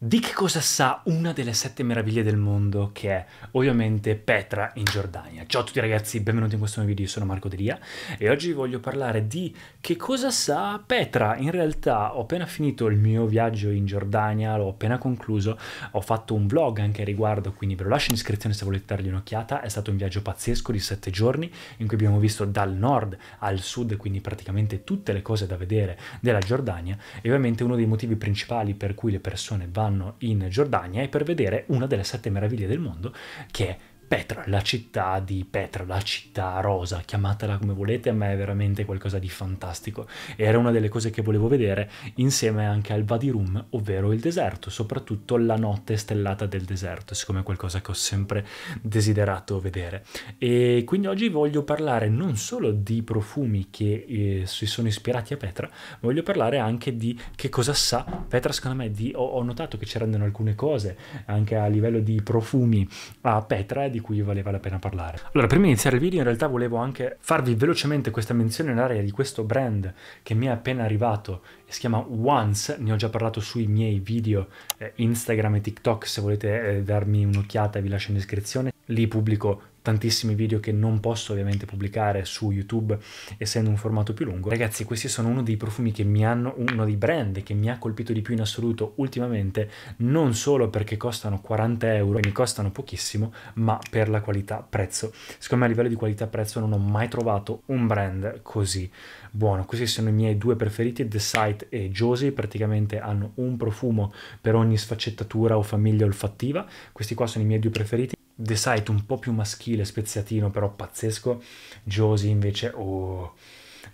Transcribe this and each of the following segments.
Di che cosa sa una delle sette meraviglie del mondo, che è ovviamente Petra in Giordania? Ciao a tutti ragazzi, benvenuti in questo nuovo video, io sono Marco Delia e oggi voglio parlare di che cosa sa Petra. In realtà ho appena finito il mio viaggio in Giordania, l'ho appena concluso, ho fatto un vlog anche a riguardo, quindi ve lo lascio in descrizione se volete dargli un'occhiata. È stato un viaggio pazzesco di sette giorni in cui abbiamo visto dal nord al sud, quindi praticamente tutte le cose da vedere della Giordania e ovviamente uno dei motivi principali per cui le persone vanno vanno in Giordania e per vedere una delle sette meraviglie del mondo che è Petra, la città di Petra, la città rosa, chiamatela come volete, ma è veramente qualcosa di fantastico. Era una delle cose che volevo vedere insieme anche al Body Room, ovvero il deserto, soprattutto la notte stellata del deserto, siccome è qualcosa che ho sempre desiderato vedere. E quindi oggi voglio parlare non solo di profumi che eh, si sono ispirati a Petra, ma voglio parlare anche di che cosa sa Petra, secondo me, di, ho, ho notato che ci rendono alcune cose anche a livello di profumi a Petra di di cui valeva la pena parlare. Allora, prima di iniziare il video in realtà volevo anche farvi velocemente questa menzione in area di questo brand che mi è appena arrivato e si chiama Once, ne ho già parlato sui miei video eh, Instagram e TikTok se volete eh, darmi un'occhiata vi lascio in descrizione, lì pubblico tantissimi video che non posso ovviamente pubblicare su YouTube essendo un formato più lungo. Ragazzi, questi sono uno dei profumi che mi hanno, uno dei brand che mi ha colpito di più in assoluto ultimamente, non solo perché costano 40 euro e mi costano pochissimo, ma per la qualità prezzo. Secondo me a livello di qualità prezzo non ho mai trovato un brand così buono. Questi sono i miei due preferiti, The Sight e Josie, praticamente hanno un profumo per ogni sfaccettatura o famiglia olfattiva. Questi qua sono i miei due preferiti. The Sight un po' più maschile, speziatino, però pazzesco. Josie invece, oh,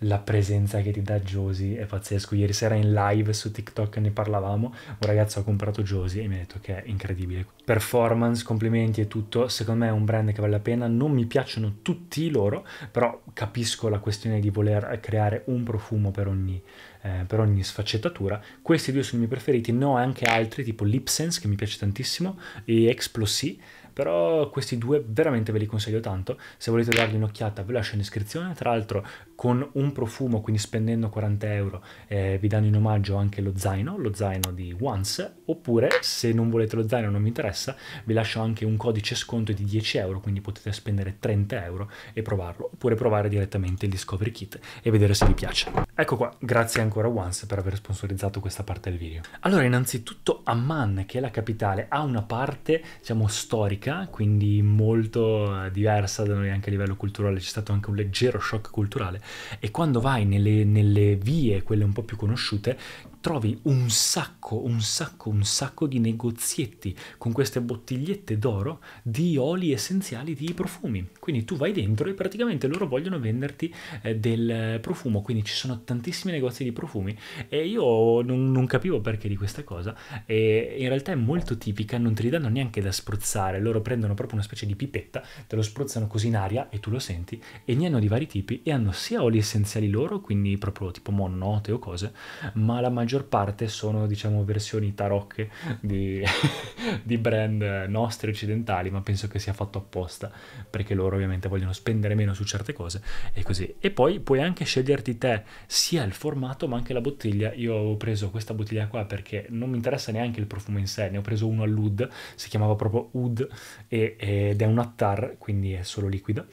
la presenza che ti dà Josie è pazzesco. Ieri sera in live su TikTok ne parlavamo, un ragazzo ha comprato Josie e mi ha detto che è incredibile. Performance, complimenti e tutto, secondo me è un brand che vale la pena. Non mi piacciono tutti loro, però capisco la questione di voler creare un profumo per ogni eh, per ogni sfaccettatura. Questi due sono i miei preferiti, ne ho anche altri tipo Lipsense che mi piace tantissimo e Explosy però questi due veramente ve li consiglio tanto, se volete dargli un'occhiata ve lascio in descrizione, tra l'altro con un profumo, quindi spendendo 40 euro, eh, vi danno in omaggio anche lo zaino, lo zaino di Once, oppure se non volete lo zaino non mi interessa, vi lascio anche un codice sconto di 10 euro, quindi potete spendere 30 euro e provarlo, oppure provare direttamente il Discovery Kit e vedere se vi piace. Ecco qua, grazie ancora Once per aver sponsorizzato questa parte del video. Allora innanzitutto Amman, che è la capitale, ha una parte diciamo storica, antica, quindi molto eh, diversa da noi anche a livello culturale, c'è stato anche un leggero shock culturale e quando vai nelle, nelle vie, quelle un po' più conosciute, trovi un sacco, un sacco, un sacco di negozietti con queste bottigliette d'oro di oli essenziali di profumi. Quindi tu vai dentro e praticamente loro vogliono venderti eh, del profumo. Quindi ci sono tantissimi negozi di profumi e io non, non capivo perché di questa cosa. E in realtà è molto tipica, non te li danno neanche da spruzzare. Loro prendono proprio una specie di pipetta, te lo spruzzano così in aria e tu lo senti. E ne hanno di vari tipi e hanno sia oli essenziali loro, quindi proprio tipo monote o cose, ma la maggior maggior parte sono diciamo versioni tarocche di, di brand nostri occidentali, ma penso che sia fatto apposta perché loro ovviamente vogliono spendere meno su certe cose e così. E poi puoi anche sceglierti te sia il formato ma anche la bottiglia. Io ho preso questa bottiglia qua perché non mi interessa neanche il profumo in sé, ne ho preso uno all'Ud, si chiamava proprio Oud ed è un attar, quindi è solo liquido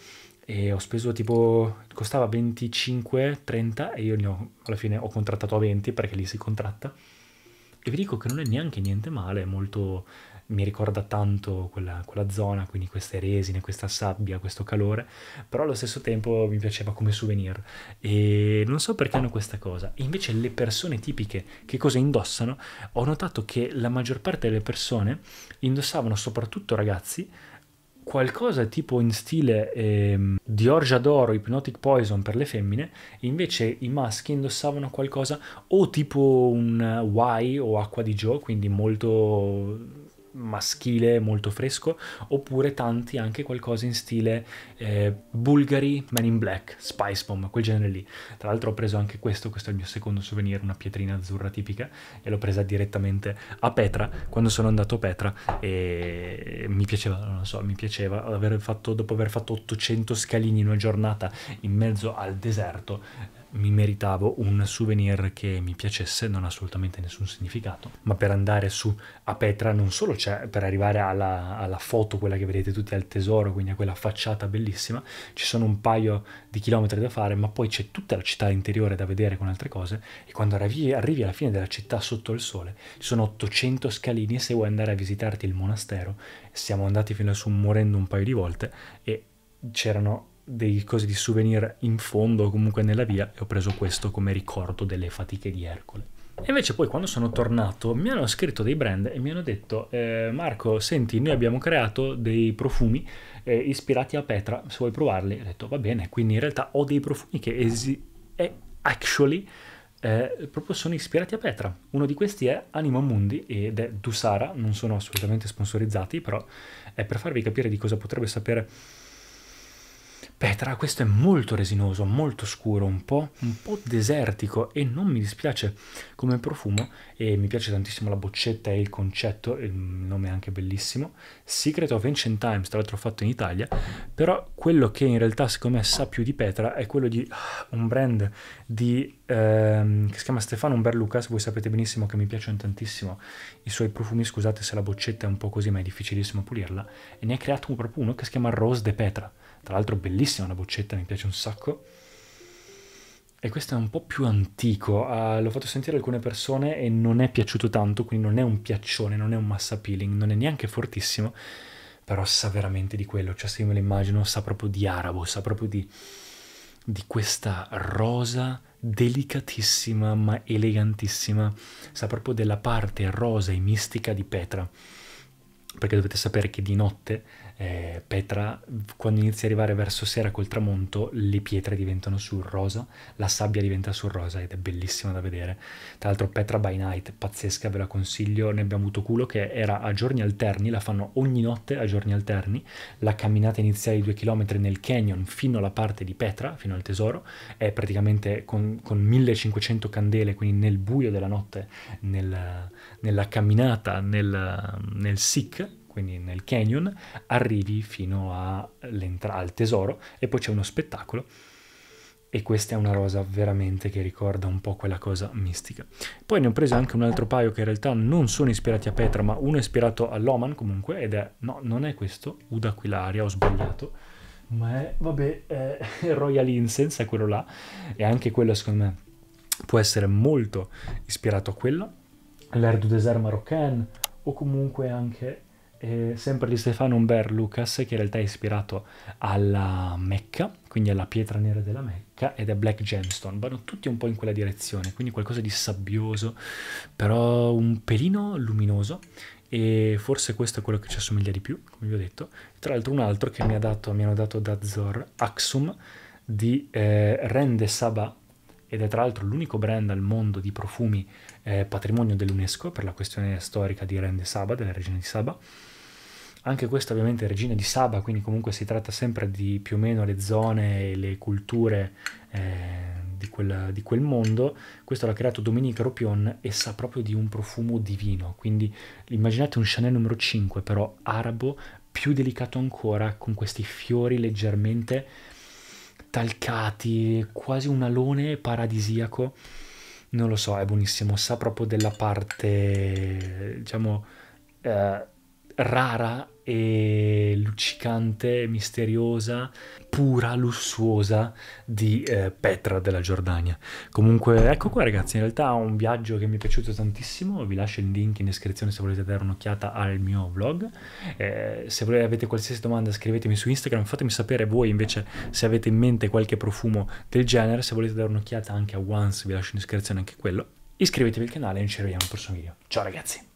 e ho speso tipo costava 25 30 e io ne ho, alla fine ho contrattato a 20 perché lì si contratta e vi dico che non è neanche niente male molto mi ricorda tanto quella, quella zona quindi queste resine questa sabbia questo calore però allo stesso tempo mi piaceva come souvenir e non so perché hanno questa cosa invece le persone tipiche che cosa indossano ho notato che la maggior parte delle persone indossavano soprattutto ragazzi qualcosa tipo in stile ehm, Diorgia d'oro, Hypnotic Poison per le femmine, invece i maschi indossavano qualcosa o tipo un eh, Y o acqua di Joe, quindi molto maschile molto fresco oppure tanti anche qualcosa in stile eh, Bulgari, Man in Black, Spice Bomb, quel genere lì. Tra l'altro ho preso anche questo, questo è il mio secondo souvenir, una pietrina azzurra tipica e l'ho presa direttamente a Petra quando sono andato a Petra e mi piaceva, non lo so, mi piaceva aver fatto, dopo aver fatto 800 scalini in una giornata in mezzo al deserto mi meritavo un souvenir che mi piacesse, non ha assolutamente nessun significato, ma per andare su a Petra non solo c'è, per arrivare alla, alla, foto, quella che vedete tutti al tesoro, quindi a quella facciata bellissima, ci sono un paio di chilometri da fare, ma poi c'è tutta la città interiore da vedere con altre cose e quando arrivi, arrivi alla fine della città sotto il sole ci sono 800 scalini e se vuoi andare a visitarti il monastero, siamo andati fino a su morendo un paio di volte e c'erano dei cose di souvenir in fondo o comunque nella via e ho preso questo come ricordo delle fatiche di Ercole. E invece poi quando sono tornato mi hanno scritto dei brand e mi hanno detto eh, Marco senti noi abbiamo creato dei profumi eh, ispirati a Petra se vuoi provarli ho detto va bene quindi in realtà ho dei profumi che esi- actually eh, proprio sono ispirati a Petra uno di questi è Anima Mundi ed è Dusara non sono assolutamente sponsorizzati però è per farvi capire di cosa potrebbe sapere Petra, questo è molto resinoso, molto scuro, un po', mm. un po' desertico e non mi dispiace come profumo e mi piace tantissimo la boccetta e il concetto, il nome è anche bellissimo, Secret of Ancient Times, tra l'altro fatto in Italia, però quello che in realtà secondo me sa più di Petra è quello di ah, un brand di, ehm, che si chiama Stefano Umberlucas, voi sapete benissimo che mi piacciono tantissimo i suoi profumi, scusate se la boccetta è un po' così ma è difficilissimo pulirla, e ne ha creato proprio uno che si chiama Rose de Petra tra l'altro bellissima la boccetta, mi piace un sacco. E questo è un po' più antico, uh, l'ho fatto sentire alcune persone e non è piaciuto tanto, quindi non è un piaccione, non è un mass appealing, non è neanche fortissimo, però sa veramente di quello, cioè se io me lo immagino sa proprio di arabo, sa proprio di, di questa rosa delicatissima ma elegantissima, sa proprio della parte rosa e mistica di Petra, perché dovete sapere che di notte eh, Petra, quando inizia ad arrivare verso sera col tramonto, le pietre diventano sul rosa, la sabbia diventa sul rosa ed è bellissima da vedere. Tra l'altro Petra by Night, pazzesca, ve la consiglio, ne abbiamo avuto culo che era a giorni alterni, la fanno ogni notte a giorni alterni, la camminata iniziale di due chilometri nel canyon fino alla parte di Petra, fino al tesoro, è praticamente con, con 1500 candele, quindi nel buio della notte, nel, nella camminata, nel, nel SIC, quindi nel canyon, arrivi fino al tesoro e poi c'è uno spettacolo e questa è una rosa veramente che ricorda un po' quella cosa mistica. Poi ne ho preso anche un altro paio che in realtà non sono ispirati a Petra, ma uno è ispirato all'Oman comunque ed è, no, non è questo, Uda Aquilaria, ho sbagliato, ma è, vabbè, è Royal Incense, è quello là, e anche quello secondo me può essere molto ispirato a quello. L'Erdu Desert Marocain, o comunque anche eh, sempre di Stefano Humbert Lucas, che in realtà è ispirato alla Mecca, quindi alla pietra nera della Mecca, ed è Black Gemstone. Vanno tutti un po' in quella direzione, quindi qualcosa di sabbioso, però un pelino luminoso. E forse questo è quello che ci assomiglia di più, come vi ho detto. Tra l'altro, un altro che mi, ha dato, mi hanno dato da Zor, Axum, di eh, Rende Sabah ed è tra l'altro l'unico brand al mondo di profumi eh, patrimonio dell'UNESCO per la questione storica di Rende Saba, della regina di Saba. Anche questa ovviamente è regina di Saba, quindi comunque si tratta sempre di più o meno le zone e le culture eh, di, quella, di, quel mondo. Questo l'ha creato Dominique Ropion e sa proprio di un profumo divino, quindi immaginate un Chanel numero 5 però arabo, più delicato ancora, con questi fiori leggermente talcati, quasi un alone paradisiaco. Non lo so, è buonissimo, sa proprio della parte, diciamo, eh, rara e luccicante, misteriosa, pura, lussuosa di eh, Petra della Giordania. Comunque, ecco qua ragazzi, in realtà è un viaggio che mi è piaciuto tantissimo, vi lascio il link in descrizione se volete dare un'occhiata al mio vlog. Eh, se volete, avete qualsiasi domanda scrivetemi su Instagram, fatemi sapere voi invece se avete in mente qualche profumo del genere, se volete dare un'occhiata anche a Once vi lascio in descrizione anche quello. Iscrivetevi al canale e ci vediamo al prossimo video. Ciao ragazzi!